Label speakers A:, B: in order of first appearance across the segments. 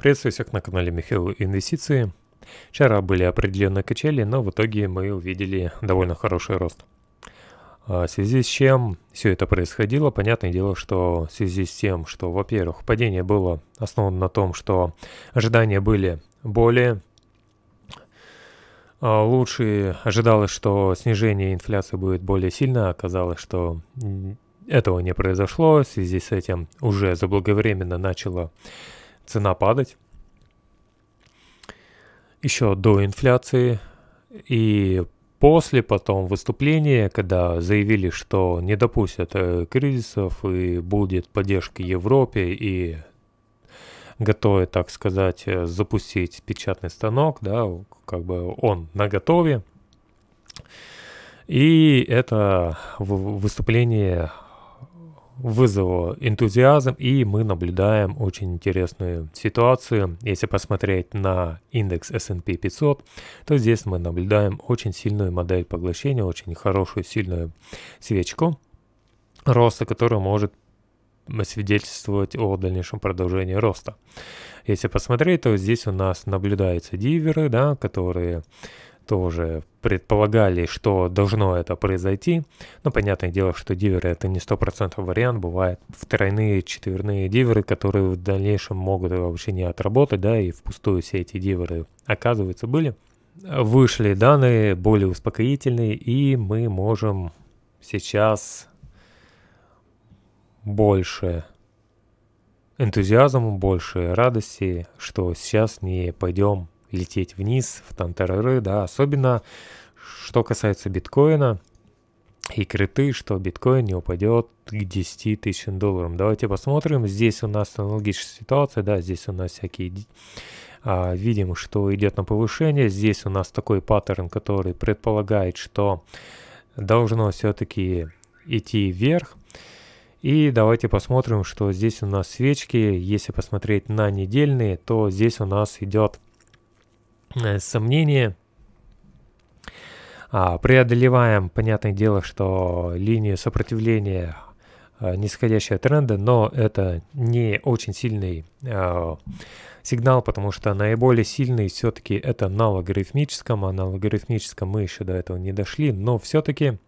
A: Приветствую всех на канале Михаил Инвестиции. Вчера были определенные качели, но в итоге мы увидели довольно хороший рост. А, в связи с чем все это происходило, понятное дело, что в связи с тем, что, во-первых, падение было основано на том, что ожидания были более а, лучшие, ожидалось, что снижение инфляции будет более сильно, оказалось, что этого не произошло, в связи с этим уже заблаговременно начало цена падать еще до инфляции. И после потом выступления, когда заявили, что не допустят э, кризисов и будет поддержка Европе и готовы, так сказать, э, запустить печатный станок, да, как бы он на готове. И это выступление вызвало энтузиазм, и мы наблюдаем очень интересную ситуацию. Если посмотреть на индекс S&P 500, то здесь мы наблюдаем очень сильную модель поглощения, очень хорошую сильную свечку роста, которая может свидетельствовать о дальнейшем продолжении роста. Если посмотреть, то здесь у нас наблюдаются диверы, да, которые тоже предполагали, что должно это произойти. Но ну, понятное дело, что диверы это не 100% вариант, бывают тройные, четверные диверы, которые в дальнейшем могут вообще не отработать, да, и впустую все эти диверы оказывается были. Вышли данные более успокоительные, и мы можем сейчас больше энтузиазма, больше радости, что сейчас не пойдем лететь вниз, в тантеры, да, особенно что касается биткоина и крыты, что биткоин не упадет к 10 тысячам долларов. Давайте посмотрим, здесь у нас аналогичная ситуация, да, здесь у нас всякие а, видим, что идет на повышение. Здесь у нас такой паттерн, который предполагает, что должно все-таки идти вверх. И давайте посмотрим, что здесь у нас свечки. Если посмотреть на недельные, то здесь у нас идет Э, сомнения. А, преодолеваем, понятное дело, что линию сопротивления э, нисходящего тренда, но это не очень сильный э, сигнал, потому что наиболее сильный все-таки это на логарифмическом, а на логарифмическом мы еще до этого не дошли, но все-таки,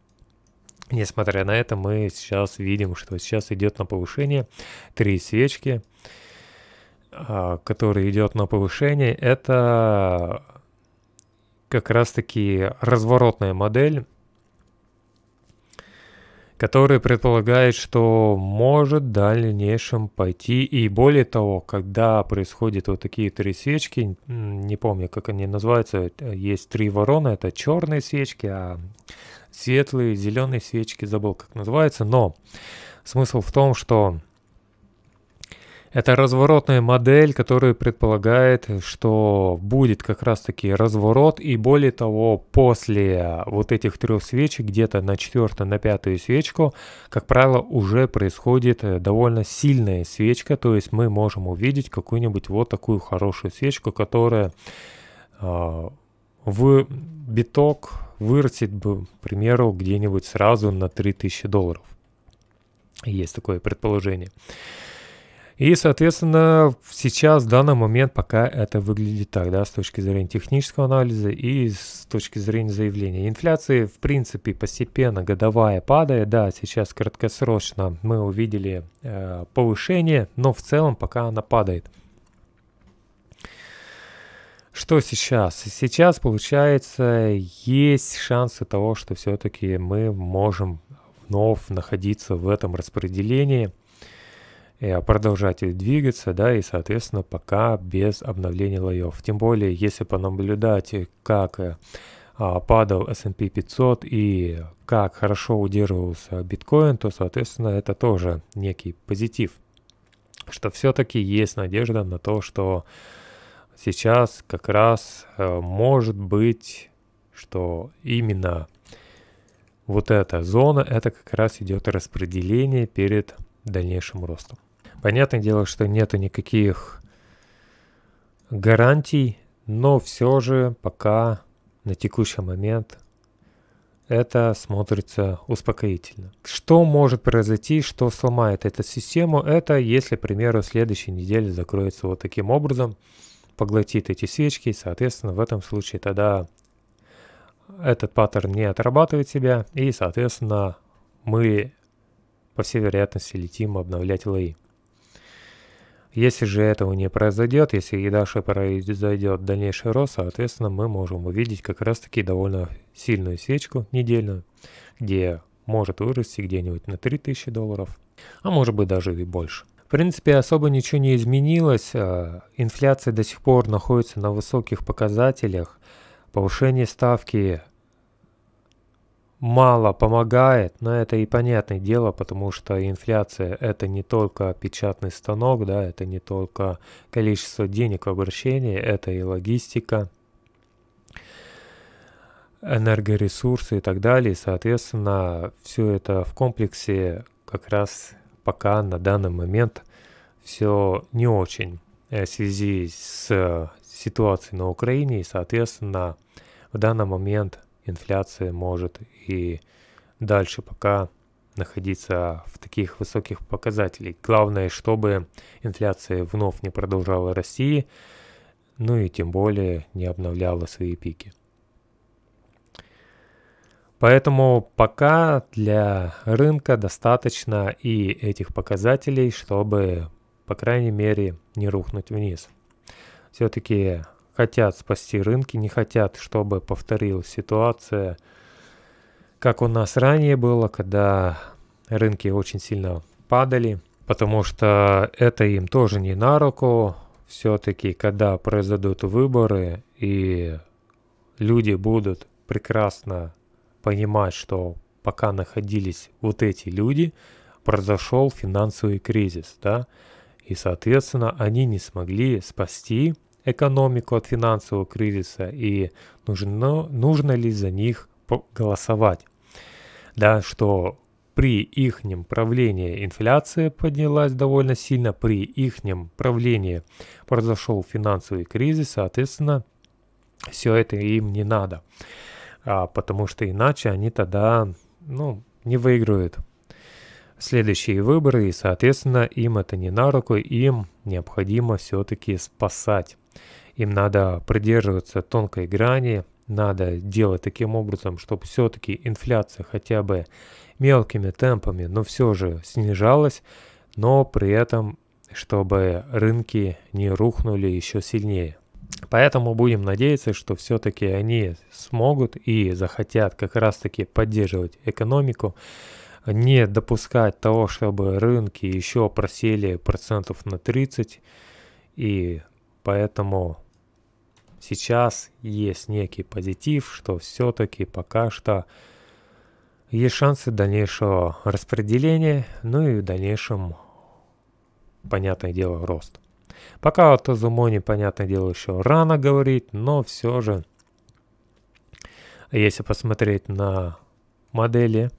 A: несмотря на это, мы сейчас видим, что сейчас идет на повышение три свечки, э, а, который идет на повышение, это как раз-таки разворотная модель, которая предполагает, что может в дальнейшем пойти. И более того, когда происходят вот такие три свечки, не помню, как они называются, есть три ворона, это черные свечки, а светлые, зеленые свечки, забыл, как называются, но смысл в том, что это разворотная модель, которая предполагает, что будет как раз-таки разворот, и более того, после вот этих трех свечек, где-то на четвертую, на пятую свечку, как правило, уже происходит э, довольно сильная свечка, то есть мы можем увидеть какую-нибудь вот такую хорошую свечку, которая э, в биток вырастет бы, к примеру, где-нибудь сразу на 3000 долларов. Есть такое предположение. И, соответственно, сейчас, в данный момент, пока это выглядит так, да, с точки зрения технического анализа и с точки зрения заявления. Инфляции, в принципе, постепенно годовая падает, да, сейчас краткосрочно мы увидели э, повышение, но в целом пока она падает. Что сейчас? Сейчас, получается, есть шансы того, что все-таки мы можем вновь находиться в этом распределении – а, продолжать двигаться, да, и, соответственно, пока без обновления лоев. Тем более, если понаблюдать, как э, а, падал S&P 500 и как хорошо удерживался биткоин, то, соответственно, это тоже некий позитив, что все-таки есть надежда на то, что сейчас как раз э, может быть, что именно вот эта зона, это как раз идет распределение перед дальнейшим ростом. Понятное дело, что нету никаких гарантий, но все же пока на текущий момент это смотрится успокоительно. Что может произойти, что сломает эту систему, это если, к примеру, следующей неделе закроется вот таким образом, поглотит эти свечки, соответственно, в этом случае тогда этот паттерн не отрабатывает себя, и, соответственно, мы по всей вероятности летим обновлять лои. Если же этого не произойдет, если и дальше произойдет дальнейший рост, соответственно, мы можем увидеть как раз-таки довольно сильную свечку недельную, где может вырасти где-нибудь на 3000 долларов, а может быть даже и больше. В принципе, особо ничего не изменилось, а, инфляция до сих пор находится на высоких показателях, повышение ставки мало помогает, но это и понятное дело, потому что инфляция это не только печатный станок, да, это не только количество денег в обращении, это и логистика, энергоресурсы и так далее. соответственно, все это в комплексе как раз пока на данный момент все не очень э, в связи с ситуацией на Украине и, соответственно, в данный момент – инфляция может и дальше пока находиться в таких высоких показателях. Главное, чтобы инфляция вновь не продолжала расти, ну и тем более не обновляла свои пики. Поэтому пока для рынка достаточно и этих показателей, чтобы, по крайней мере, не рухнуть вниз. Все-таки хотят спасти рынки, не хотят, чтобы повторилась ситуация, как у нас ранее было, когда рынки очень сильно падали, потому что это им тоже не на руку. Все-таки, когда произойдут выборы и люди будут прекрасно понимать, что пока находились вот эти люди, произошел финансовый кризис, да, и, соответственно, они не смогли спасти экономику от финансового кризиса и нужно, нужно ли за них голосовать. Да, что при ихнем правлении инфляция поднялась довольно сильно, при ихнем правлении произошел финансовый кризис, соответственно, все это им не надо, а, потому что иначе они тогда, ну, не выиграют следующие выборы, и, соответственно, им это не на руку, им необходимо все-таки спасать им надо придерживаться тонкой грани, надо делать таким образом, чтобы все-таки инфляция хотя бы мелкими темпами, но все же снижалась, но при этом, чтобы рынки не рухнули еще сильнее. Поэтому будем надеяться, что все-таки они смогут и захотят как раз-таки поддерживать экономику, не допускать того, чтобы рынки еще просели процентов на 30 и Поэтому сейчас есть некий позитив, что все-таки пока что есть шансы дальнейшего распределения, ну и в дальнейшем, понятное дело, рост. Пока о Тазумоне, понятное дело, еще рано говорить, но все же, если посмотреть на модели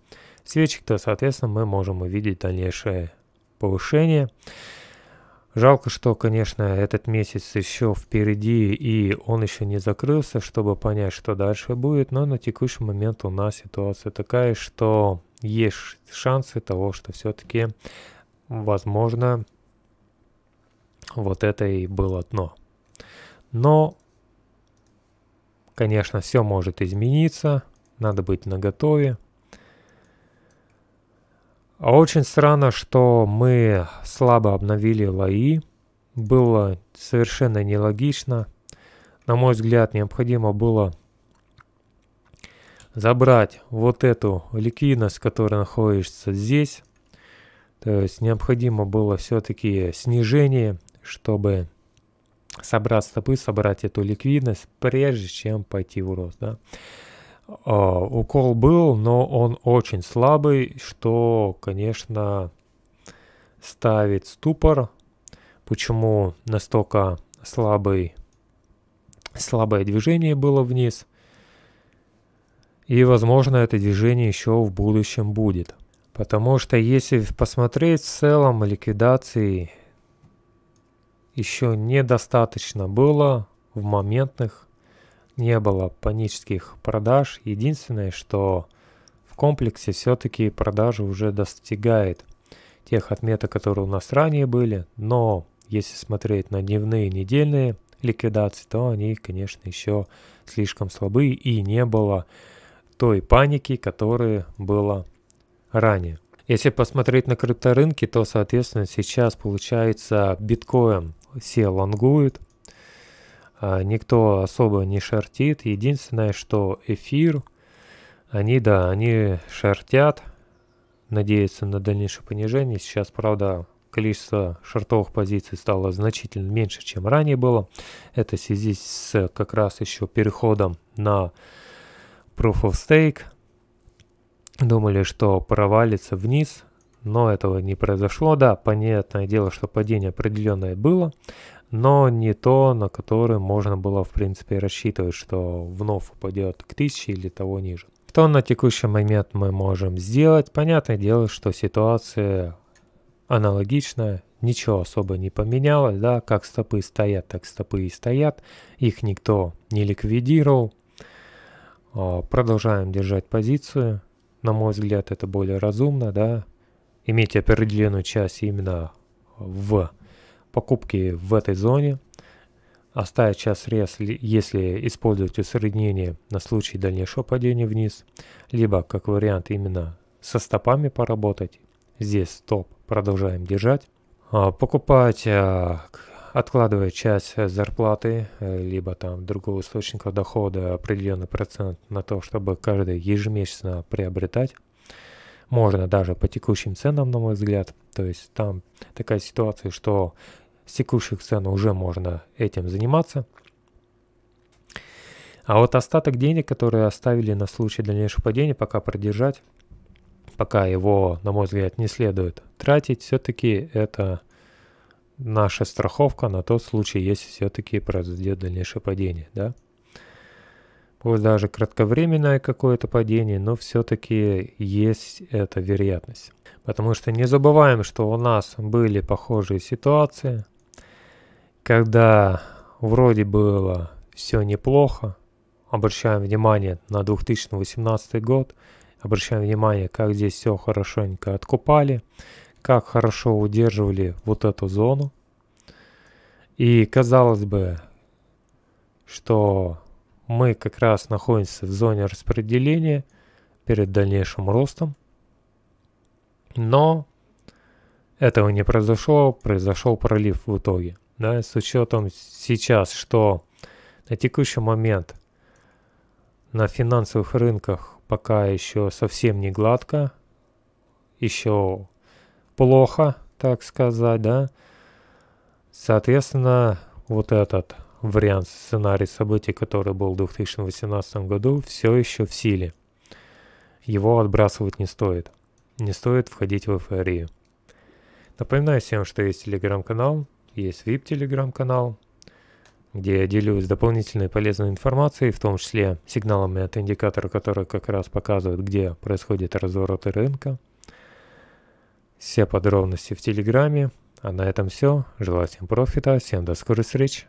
A: свечек, то, соответственно, мы можем увидеть дальнейшее повышение. Жалко, что, конечно, этот месяц еще впереди, и он еще не закрылся, чтобы понять, что дальше будет, но на текущий момент у нас ситуация такая, что есть шансы того, что все-таки, возможно, вот это и было дно. Но, конечно, все может измениться, надо быть наготове. А очень странно, что мы слабо обновили лаи. Было совершенно нелогично. На мой взгляд, необходимо было забрать вот эту ликвидность, которая находится здесь. То есть необходимо было все-таки снижение, чтобы собрать стопы, собрать эту ликвидность, прежде чем пойти в рост. Да? А, укол был, но он очень слабый, что, конечно, ставит ступор. Почему настолько слабый, слабое движение было вниз? И, возможно, это движение еще в будущем будет. Потому что если посмотреть в целом ликвидации еще недостаточно было в моментных не было панических продаж. Единственное, что в комплексе все-таки продажи уже достигает тех отметок, которые у нас ранее были, но если смотреть на дневные, недельные ликвидации, то они, конечно, еще слишком слабые и не было той паники, которая была ранее. Если посмотреть на крипторынки, то, соответственно, сейчас получается биткоин все лонгуют, а, никто особо не шортит. Единственное, что эфир, они, да, они шортят, надеются на дальнейшее понижение. Сейчас, правда, количество шортовых позиций стало значительно меньше, чем ранее было. Это в связи с как раз еще переходом на Proof of Stake. Думали, что провалится вниз, но этого не произошло. Да, понятное дело, что падение определенное было, но не то, на которое можно было в принципе рассчитывать, что вновь упадет к 1000 или того ниже. Что на текущий момент мы можем сделать? Понятное дело, что ситуация аналогичная, ничего особо не поменялось, да, как стопы стоят, так стопы и стоят, их никто не ликвидировал. А, продолжаем держать позицию, на мой взгляд, это более разумно, да, иметь определенную часть именно в покупки в этой зоне, оставить час рез, если использовать усреднение на случай дальнейшего падения вниз, либо, как вариант, именно со стопами поработать. Здесь стоп, продолжаем держать. А, покупать, а, откладывая часть зарплаты, э, либо там другого источника дохода, определенный процент на то, чтобы каждый ежемесячно приобретать. Можно даже по текущим ценам, на мой взгляд. То есть там такая ситуация, что с текущих цен уже можно этим заниматься. А вот остаток денег, которые оставили на случай дальнейшего падения, пока продержать, пока его, на мой взгляд, не следует тратить, все-таки это наша страховка на тот случай, если все-таки произойдет дальнейшее падение, да. Пусть даже кратковременное какое-то падение, но все-таки есть эта вероятность. Потому что не забываем, что у нас были похожие ситуации – когда вроде было все неплохо, обращаем внимание на 2018 год, обращаем внимание, как здесь все хорошенько откупали, как хорошо удерживали вот эту зону. И казалось бы, что мы как раз находимся в зоне распределения перед дальнейшим ростом. Но этого не произошло, произошел пролив в итоге да, с учетом сейчас, что на текущий момент на финансовых рынках пока еще совсем не гладко, еще плохо, так сказать, да. Соответственно, вот этот вариант, сценарий событий, который был в 2018 году, все еще в силе. Его отбрасывать не стоит. Не стоит входить в эйфорию. Напоминаю всем, что есть телеграм-канал, есть VIP телеграм-канал, где я делюсь дополнительной полезной информацией, в том числе сигналами от индикатора, который как раз показывает, где происходит развороты рынка. Все подробности в Телеграме. А на этом все. Желаю всем профита. Всем до скорых встреч.